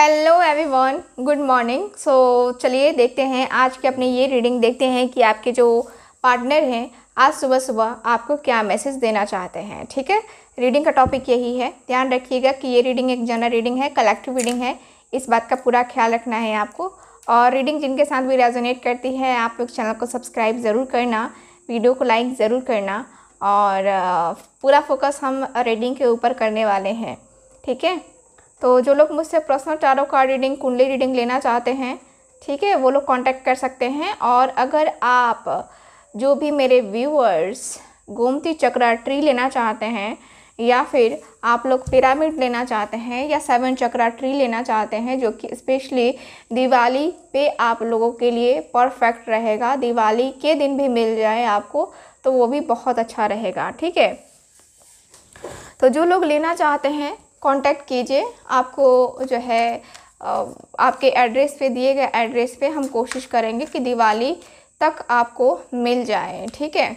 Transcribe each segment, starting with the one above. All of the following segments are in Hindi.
Hello everyone good morning so चलिए देखते हैं आज के अपने ये रीडिंग देखते हैं कि आपके जो पार्टनर हैं आज सुबह सुबह आपको क्या मैसेज देना चाहते हैं ठीक है रीडिंग का टॉपिक यही है ध्यान रखिएगा कि ये रीडिंग एक जनरल रीडिंग है कलेक्टिव रीडिंग है इस बात का पूरा ख्याल रखना है आपको और रीडिंग जिनके साथ भी रेजोनेट करती है आप लोग चैनल को सब्सक्राइब ज़रूर करना वीडियो को लाइक ज़रूर करना और पूरा फोकस हम रीडिंग के ऊपर करने वाले हैं ठीक है तो जो लोग मुझसे पर्सनल टैरो का रीडिंग कुंडली रीडिंग लेना चाहते हैं ठीक है वो लोग कांटेक्ट कर सकते हैं और अगर आप जो भी मेरे व्यूअर्स गोमती चक्रा ट्री लेना चाहते हैं या फिर आप लोग पिरामिड लेना चाहते हैं या सेवन चक्रा ट्री लेना चाहते हैं जो कि स्पेशली दिवाली पे आप लोगों के लिए परफेक्ट रहेगा दिवाली के दिन भी मिल जाए आपको तो वो भी बहुत अच्छा रहेगा ठीक है तो जो लोग लेना चाहते हैं कांटेक्ट कीजिए आपको जो है आपके एड्रेस पे दिए गए एड्रेस पे हम कोशिश करेंगे कि दिवाली तक आपको मिल जाए ठीक है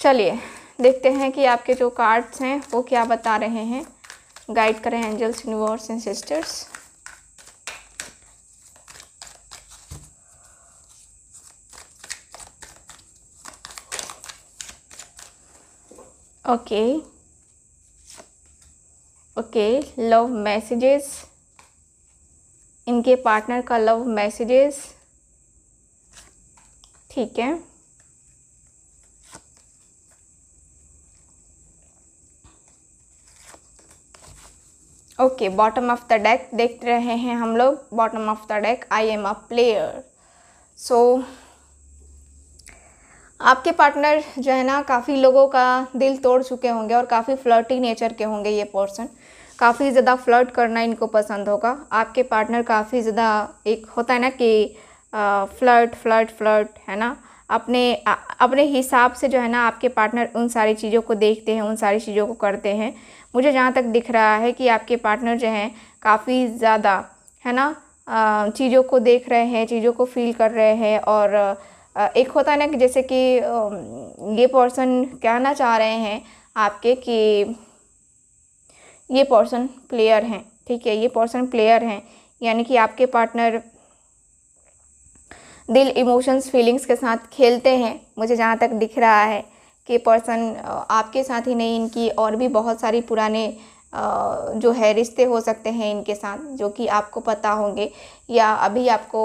चलिए देखते हैं कि आपके जो कार्ड्स हैं वो क्या बता रहे हैं गाइड करें angels universe and sisters okay okay. Okay love messages इनके पार्टनर का लव मैसेजेस ठीक है okay bottom of the deck देख रहे हैं हम लोग bottom of the deck I am a player so आपके पार्टनर जो है ना काफ़ी लोगों का दिल तोड़ चुके होंगे और काफ़ी फ्लर्टी नेचर के होंगे ये पर्सन काफ़ी ज़्यादा फ्लर्ट करना इनको पसंद होगा आपके पार्टनर काफ़ी ज़्यादा एक होता है ना कि फ्लर्ट फ्लर्ट फ्लर्ट है ना अपने आ, अपने हिसाब से जो है ना आपके पार्टनर उन सारी चीज़ों को देखते हैं उन सारी चीज़ों को करते हैं मुझे जहाँ तक दिख रहा है कि आपके पार्टनर जो हैं काफ़ी ज़्यादा है ना चीज़ों को देख रहे हैं चीज़ों को फील कर रहे हैं और एक होता है ना कि जैसे कि ये पर्सन कहना चाह रहे हैं आपके कि ये पर्सन प्लेयर हैं ठीक है ये पर्सन प्लेयर हैं यानी कि आपके पार्टनर दिल इमोशंस फीलिंग्स के साथ खेलते हैं मुझे जहाँ तक दिख रहा है कि पर्सन आपके साथ ही नहीं इनकी और भी बहुत सारी पुराने जो है रिश्ते हो सकते हैं इनके साथ जो कि आपको पता होंगे या अभी आपको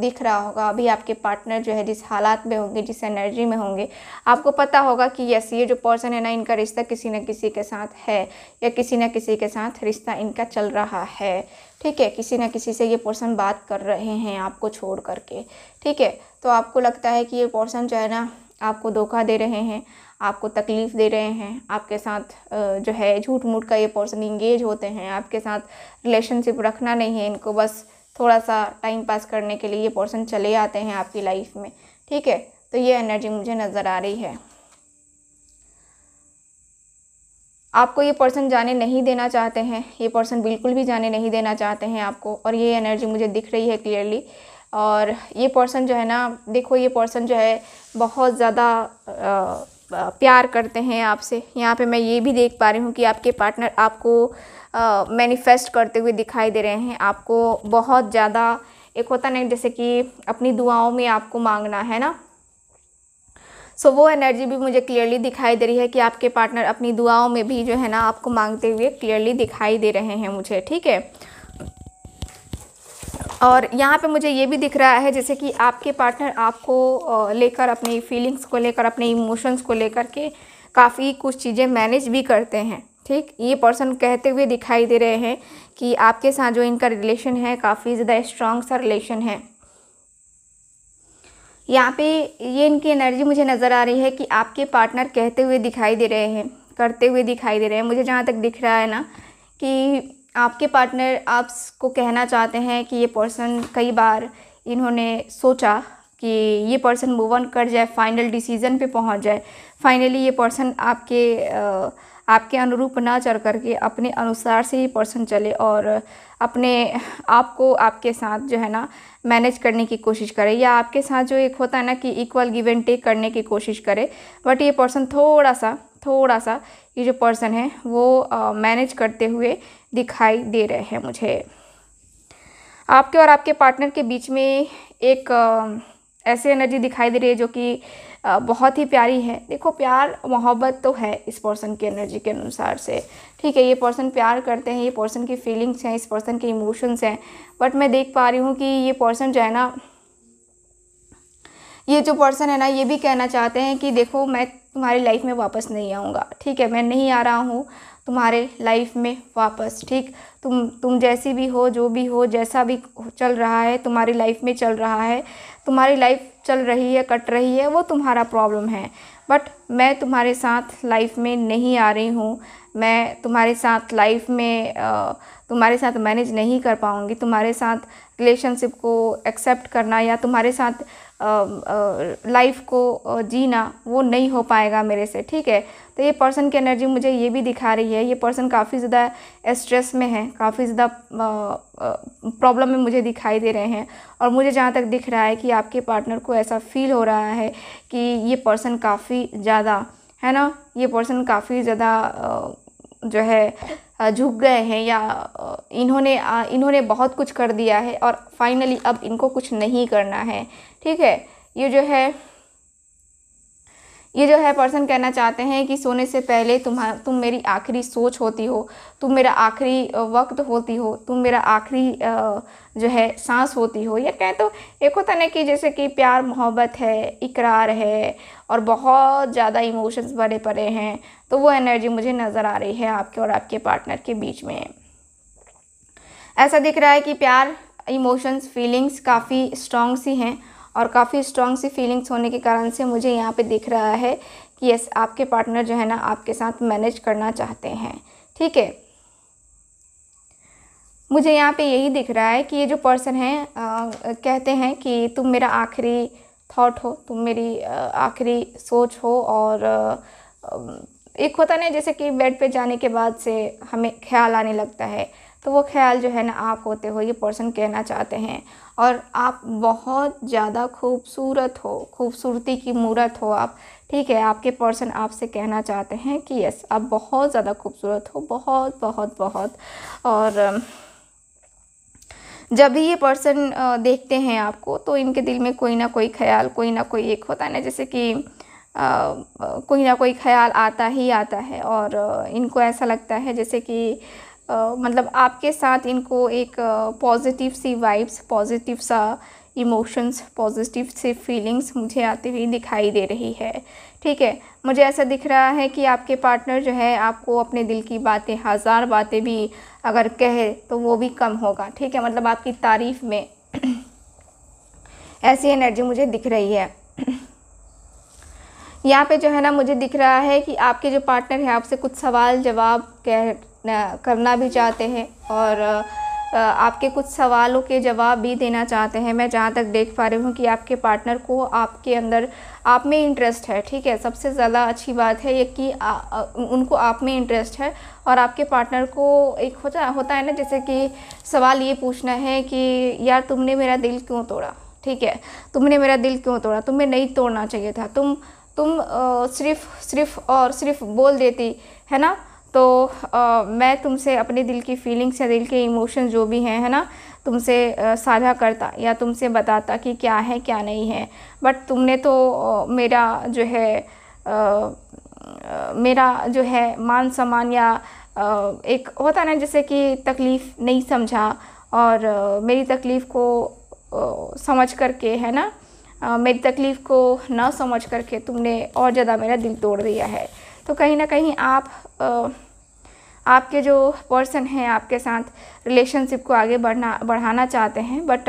दिख रहा होगा अभी आपके पार्टनर जो है जिस हालात में होंगे जिस एनर्जी में होंगे आपको पता होगा कि यस ये जो पर्सन है ना इनका रिश्ता किसी न किसी के साथ है या किसी न किसी के साथ रिश्ता इनका चल रहा है ठीक है किसी न किसी से ये पर्सन बात कर रहे हैं आपको छोड़ करके ठीक है तो आपको लगता है कि ये पर्सन जो है ना आपको धोखा दे रहे हैं आपको तकलीफ़ दे रहे हैं आपके साथ जो है झूठ मूठ का ये पर्सन इंगेज होते हैं आपके साथ रिलेशनशिप रखना नहीं है इनको बस थोड़ा सा टाइम पास करने के लिए ये पर्सन चले आते हैं आपकी लाइफ में ठीक है तो ये एनर्जी मुझे नज़र आ रही है आपको ये पर्सन जाने नहीं देना चाहते हैं ये पर्सन बिल्कुल भी जाने नहीं देना चाहते हैं आपको और ये एनर्जी मुझे दिख रही है क्लियरली और ये पर्सन जो है ना देखो ये पर्सन जो है बहुत ज़्यादा प्यार करते हैं आपसे यहाँ पे मैं ये भी देख पा रही हूँ कि आपके पार्टनर आपको मैनिफेस्ट करते हुए दिखाई दे रहे हैं आपको बहुत ज़्यादा एक होता नहीं जैसे कि अपनी दुआओं में आपको मांगना है ना सो so, वो एनर्जी भी मुझे क्लियरली दिखाई दे रही है कि आपके पार्टनर अपनी दुआओं में भी जो है ना आपको मांगते हुए क्लियरली दिखाई दे रहे हैं मुझे ठीक है और यहाँ पे मुझे ये भी दिख रहा है जैसे कि आपके पार्टनर आपको लेकर अपनी फीलिंग्स को लेकर अपने इमोशंस को लेकर के काफ़ी कुछ चीज़ें मैनेज भी करते हैं ठीक ये पर्सन कहते हुए दिखाई दे रहे हैं कि आपके साथ जो इनका रिलेशन है काफ़ी ज़्यादा स्ट्रॉन्ग सा रिलेशन है यहाँ पे ये इनकी एनर्जी मुझे नज़र आ रही है कि आपके पार्टनर कहते हुए दिखाई दे रहे हैं करते हुए दिखाई दे रहे हैं मुझे जहाँ तक दिख रहा है ना कि आपके पार्टनर आपको कहना चाहते हैं कि ये पर्सन कई बार इन्होंने सोचा कि ये पर्सन मूव ऑन कर जाए फाइनल डिसीज़न पे पहुंच जाए फाइनली ये पर्सन आपके आपके अनुरूप ना चल करके अपने अनुसार से ही पर्सन चले और अपने आप को आपके साथ जो है ना मैनेज करने की कोशिश करे या आपके साथ जो एक होता है ना कि इक्वल गिव एंड टेक करने की कोशिश करे बट ये पर्सन थोड़ा सा थोड़ा सा ये जो पर्सन है वो मैनेज करते हुए दिखाई दे रहे हैं मुझे आपके और आपके पार्टनर के बीच में एक ऐसी एनर्जी दिखाई दे रही है जो कि बहुत ही प्यारी है देखो प्यार मोहब्बत तो है इस पर्सन की एनर्जी के अनुसार से ठीक है ये पर्सन प्यार करते हैं ये पर्सन की फीलिंग्स हैं इस पर्सन के इमोशंस हैं बट मैं देख पा रही हूँ कि ये पर्सन जो है ना ये जो पर्सन है ना ये भी कहना चाहते हैं कि देखो मैं तुम्हारी लाइफ में वापस नहीं आऊँगा ठीक है मैं नहीं आ रहा हूँ तुम्हारे लाइफ में वापस ठीक तुम तुम जैसी भी हो जो भी हो जैसा भी चल रहा है तुम्हारी लाइफ में चल रहा है तुम्हारी लाइफ चल रही है कट रही है वो तुम्हारा प्रॉब्लम है बट मैं तुम्हारे साथ लाइफ में नहीं आ रही हूँ मैं तुम्हारे साथ लाइफ में तुम्हारे साथ मैनेज नहीं कर पाऊँगी तुम्हारे साथ रिलेशनशिप को एक्सेप्ट करना या तुम्हारे साथ लाइफ को जीना वो नहीं हो पाएगा मेरे से ठीक है तो ये पर्सन की एनर्जी मुझे ये भी दिखा रही है ये पर्सन काफ़ी ज़्यादा स्ट्रेस में है काफ़ी ज़्यादा प्रॉब्लम में मुझे दिखाई दे रहे हैं और मुझे जहाँ तक दिख रहा है कि आपके पार्टनर को ऐसा फील हो रहा है कि ये पर्सन काफ़ी ज़्यादा है ना ये पर्सन काफ़ी ज़्यादा जो है झुक गए हैं या इन्होंने इन्होंने बहुत कुछ कर दिया है और फाइनली अब इनको कुछ नहीं करना है ठीक है ये जो है ये जो है पर्सन कहना चाहते हैं कि सोने से पहले तुम तुम मेरी आखिरी सोच होती हो तुम मेरा आखिरी वक्त होती हो तुम मेरा आखिरी जो है सांस होती हो या कहें तो एक होता ना कि जैसे कि प्यार मोहब्बत है इकरार है और बहुत ज़्यादा इमोशंस भरे पड़े हैं तो वो एनर्जी मुझे नज़र आ रही है आपके और आपके पार्टनर के बीच में ऐसा दिख रहा है कि प्यार इमोशंस फीलिंग्स काफ़ी स्ट्रॉन्ग सी हैं और काफ़ी स्ट्रॉन्ग सी फीलिंग्स होने के कारण से मुझे यहाँ पे दिख रहा है कि यस आपके पार्टनर जो है ना आपके साथ मैनेज करना चाहते हैं ठीक है मुझे यहाँ पे यही दिख रहा है कि ये जो पर्सन हैं कहते हैं कि तुम मेरा आखिरी थॉट हो तुम मेरी आखिरी सोच हो और एक होता नहीं जैसे कि बेड पे जाने के बाद से हमें ख्याल आने लगता है तो वो ख्याल जो है ना आप होते हो ये पर्सन कहना चाहते हैं और आप बहुत ज़्यादा खूबसूरत हो खूबसूरती की मूरत हो आप ठीक है आपके पर्सन आपसे कहना चाहते हैं कि यस आप बहुत ज़्यादा खूबसूरत हो बहुत बहुत बहुत और जब भी ये पर्सन देखते हैं आपको तो इनके दिल में कोई ना कोई ख्याल कोई ना कोई एक होता है ना जैसे कि आ, कोई ना कोई ख्याल आता ही आता है और इनको ऐसा लगता है जैसे कि मतलब आपके साथ इनको एक पॉजिटिव सी वाइब्स पॉजिटिव सा इमोशंस पॉजिटिव से फीलिंग्स मुझे आती हुई दिखाई दे रही है ठीक है मुझे ऐसा दिख रहा है कि आपके पार्टनर जो है आपको अपने दिल की बातें हज़ार बातें भी अगर कहे तो वो भी कम होगा ठीक है मतलब आपकी तारीफ़ में ऐसी एनर्जी मुझे दिख रही है यहाँ पे जो है ना मुझे दिख रहा है कि आपके जो पार्टनर है आपसे कुछ सवाल जवाब कह करना भी चाहते हैं और आपके कुछ सवालों के जवाब भी देना चाहते हैं मैं जहाँ तक देख पा रही हूँ कि आपके पार्टनर को आपके अंदर आप में इंटरेस्ट है ठीक है सबसे ज़्यादा अच्छी बात है ये कि उनको आप में इंटरेस्ट है और आपके पार्टनर को एक होता होता है ना जैसे कि सवाल ये पूछना है कि यार तुमने मेरा दिल क्यों तोड़ा ठीक है तुमने मेरा दिल क्यों तोड़ा तुम्हें नहीं तोड़ना चाहिए था तुम तुम सिर्फ सिर्फ और सिर्फ बोल देती है ना तो आ, मैं तुमसे अपने दिल की फीलिंग्स या दिल के इमोशन जो भी हैं है ना तुमसे साझा करता या तुमसे बताता कि क्या है क्या नहीं है बट तुमने तो मेरा जो है आ, मेरा जो है मान सम्मान या एक होता ना जैसे कि तकलीफ़ नहीं समझा और मेरी तकलीफ़ को समझ करके है ना मेरी तकलीफ़ को ना समझ करके तुमने और ज़्यादा मेरा दिल तोड़ दिया है तो कहीं ना कहीं आप आपके जो पर्सन हैं आपके साथ रिलेशनशिप को आगे बढ़ना बढ़ाना चाहते हैं बट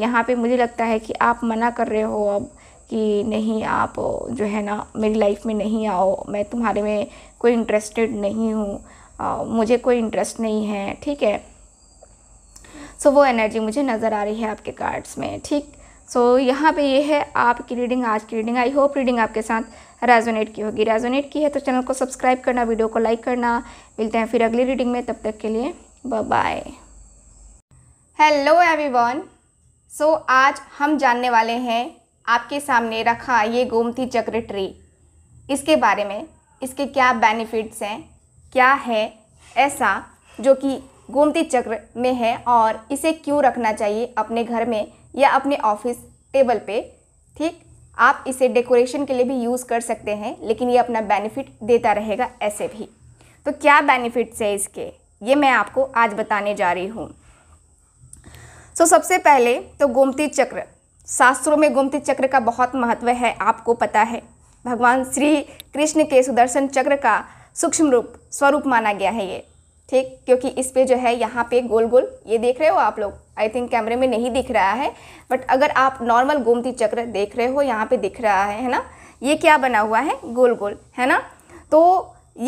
यहाँ पे मुझे लगता है कि आप मना कर रहे हो अब कि नहीं आप जो है ना मेरी लाइफ में नहीं आओ मैं तुम्हारे में कोई इंटरेस्टेड नहीं हूँ मुझे कोई इंटरेस्ट नहीं है ठीक है सो so, वो एनर्जी मुझे नज़र आ रही है आपके कार्ड्स में ठीक सो so, यहाँ पे ये है आपकी रीडिंग आज की रीडिंग आई होप रीडिंग आपके साथ रेजोनेट की होगी रेजोनेट की है तो चैनल को सब्सक्राइब करना वीडियो को लाइक करना मिलते हैं फिर अगली रीडिंग में तब तक के लिए बाय हेलो एवरीवन सो आज हम जानने वाले हैं आपके सामने रखा ये गोमती चक्र ट्री इसके बारे में इसके क्या बेनिफिट्स हैं क्या है ऐसा जो कि गोमती चक्र में है और इसे क्यों रखना चाहिए अपने घर में या अपने ऑफिस टेबल पे ठीक आप इसे डेकोरेशन के लिए भी यूज़ कर सकते हैं लेकिन ये अपना बेनिफिट देता रहेगा ऐसे भी तो क्या बेनिफिट्स है इसके ये मैं आपको आज बताने जा रही हूँ सो so, सबसे पहले तो गोमती चक्र शास्त्रों में गोमती चक्र का बहुत महत्व है आपको पता है भगवान श्री कृष्ण के सुदर्शन चक्र का सूक्ष्म रूप स्वरूप माना गया है ये ठीक क्योंकि इस पे जो है यहाँ पे गोल गोल ये देख रहे हो आप लोग आई थिंक कैमरे में नहीं दिख रहा है बट अगर आप नॉर्मल गोमती चक्र देख रहे हो यहाँ पे दिख रहा है है ना ये क्या बना हुआ है गोल गोल है ना तो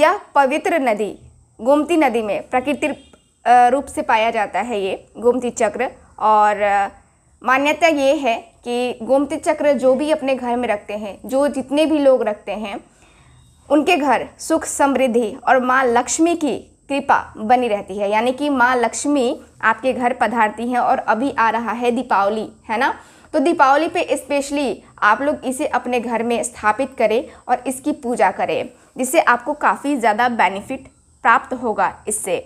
यह पवित्र नदी गोमती नदी में प्रकृति रूप से पाया जाता है ये गोमती चक्र और मान्यता ये है कि गोमती चक्र जो भी अपने घर में रखते हैं जो जितने भी लोग रखते हैं उनके घर सुख समृद्धि और माँ लक्ष्मी की कृपा बनी रहती है यानी कि माँ लक्ष्मी आपके घर पधारती हैं और अभी आ रहा है दीपावली है ना तो दीपावली पे स्पेशली आप लोग इसे अपने घर में स्थापित करें और इसकी पूजा करें जिससे आपको काफ़ी ज़्यादा बेनिफिट प्राप्त होगा इससे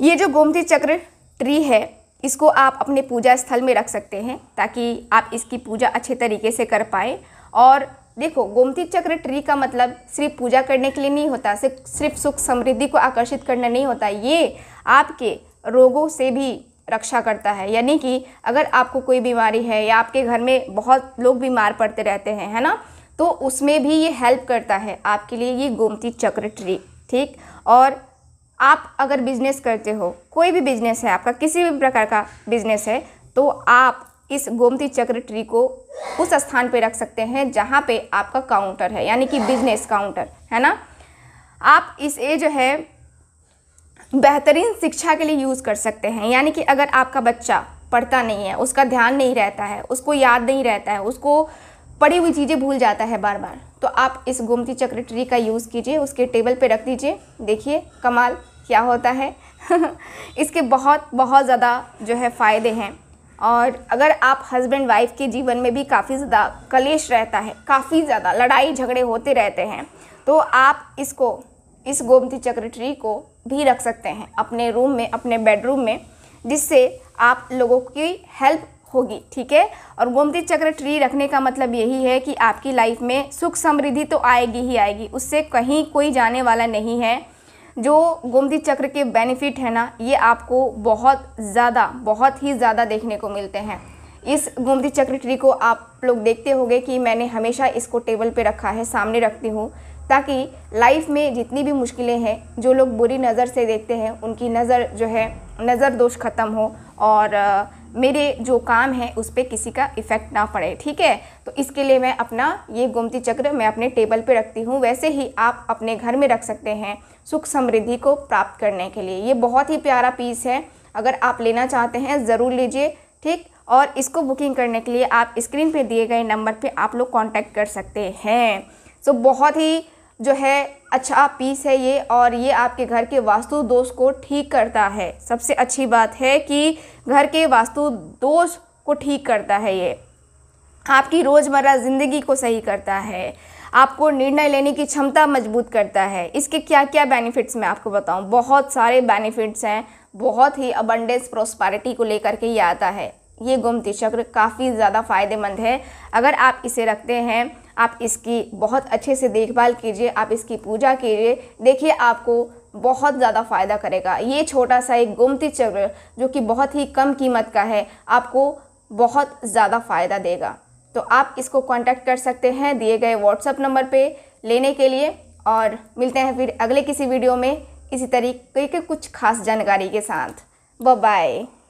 ये जो गोमती चक्र ट्री है इसको आप अपने पूजा स्थल में रख सकते हैं ताकि आप इसकी पूजा अच्छे तरीके से कर पाएँ और देखो गोमती चक्र ट्री का मतलब सिर्फ पूजा करने के लिए नहीं होता सिर्फ सुख समृद्धि को आकर्षित करना नहीं होता ये आपके रोगों से भी रक्षा करता है यानी कि अगर आपको कोई बीमारी है या आपके घर में बहुत लोग बीमार पड़ते रहते हैं है ना तो उसमें भी ये हेल्प करता है आपके लिए ये गोमती चक्र ट्री ठीक और आप अगर बिजनेस करते हो कोई भी बिजनेस है आपका किसी भी प्रकार का बिजनेस है तो आप इस गोमती चक्र ट्री को उस स्थान पे रख सकते हैं जहाँ पे आपका काउंटर है यानी कि बिजनेस काउंटर है ना आप इसे जो है बेहतरीन शिक्षा के लिए यूज़ कर सकते हैं यानी कि अगर आपका बच्चा पढ़ता नहीं है उसका ध्यान नहीं रहता है उसको याद नहीं रहता है उसको पड़ी हुई चीज़ें भूल जाता है बार बार तो आप इस गोमती चक्र ट्री का यूज़ कीजिए उसके टेबल पर रख दीजिए देखिए कमाल क्या होता है इसके बहुत बहुत ज़्यादा जो है फ़ायदे हैं और अगर आप हस्बैंड वाइफ के जीवन में भी काफ़ी ज़्यादा कलेश रहता है काफ़ी ज़्यादा लड़ाई झगड़े होते रहते हैं तो आप इसको इस गोमती चक्र ट्री को भी रख सकते हैं अपने रूम में अपने बेडरूम में जिससे आप लोगों की हेल्प होगी ठीक है और गोमती चक्र ट्री रखने का मतलब यही है कि आपकी लाइफ में सुख समृद्धि तो आएगी ही आएगी उससे कहीं कोई जाने वाला नहीं है जो गोमती चक्र के बेनिफिट है ना ये आपको बहुत ज़्यादा बहुत ही ज़्यादा देखने को मिलते हैं इस गोमती चक्र ट्री को आप लोग देखते होंगे कि मैंने हमेशा इसको टेबल पे रखा है सामने रखती हूँ ताकि लाइफ में जितनी भी मुश्किलें हैं जो लोग बुरी नज़र से देखते हैं उनकी नज़र जो है नज़र दोष ख़त्म हो और मेरे जो काम है उस पर किसी का इफ़ेक्ट ना पड़े ठीक है तो इसके लिए मैं अपना ये गोमती चक्र मैं अपने टेबल पे रखती हूँ वैसे ही आप अपने घर में रख सकते हैं सुख समृद्धि को प्राप्त करने के लिए ये बहुत ही प्यारा पीस है अगर आप लेना चाहते हैं ज़रूर लीजिए ठीक और इसको बुकिंग करने के लिए आप स्क्रीन पर दिए गए नंबर पर आप लोग कॉन्टैक्ट कर सकते हैं सो बहुत ही जो है अच्छा पीस है ये और ये आपके घर के वास्तु दोष को ठीक करता है सबसे अच्छी बात है कि घर के वास्तु दोष को ठीक करता है ये आपकी रोज़मर्रा ज़िंदगी को सही करता है आपको निर्णय लेने की क्षमता मजबूत करता है इसके क्या क्या बेनिफिट्स मैं आपको बताऊं बहुत सारे बेनिफिट्स हैं बहुत ही अबंडेंस प्रोस्पैरिटी को लेकर के ये आता है ये गोमती चक्र काफ़ी ज़्यादा फ़ायदेमंद है अगर आप इसे रखते हैं आप इसकी बहुत अच्छे से देखभाल कीजिए आप इसकी पूजा कीजिए देखिए आपको बहुत ज़्यादा फ़ायदा करेगा ये छोटा सा एक गोमती चक्र जो कि बहुत ही कम कीमत का है आपको बहुत ज़्यादा फ़ायदा देगा तो आप इसको कांटेक्ट कर सकते हैं दिए गए व्हाट्सएप नंबर पे लेने के लिए और मिलते हैं फिर अगले किसी वीडियो में इसी तरीके के कुछ खास जानकारी के साथ बाय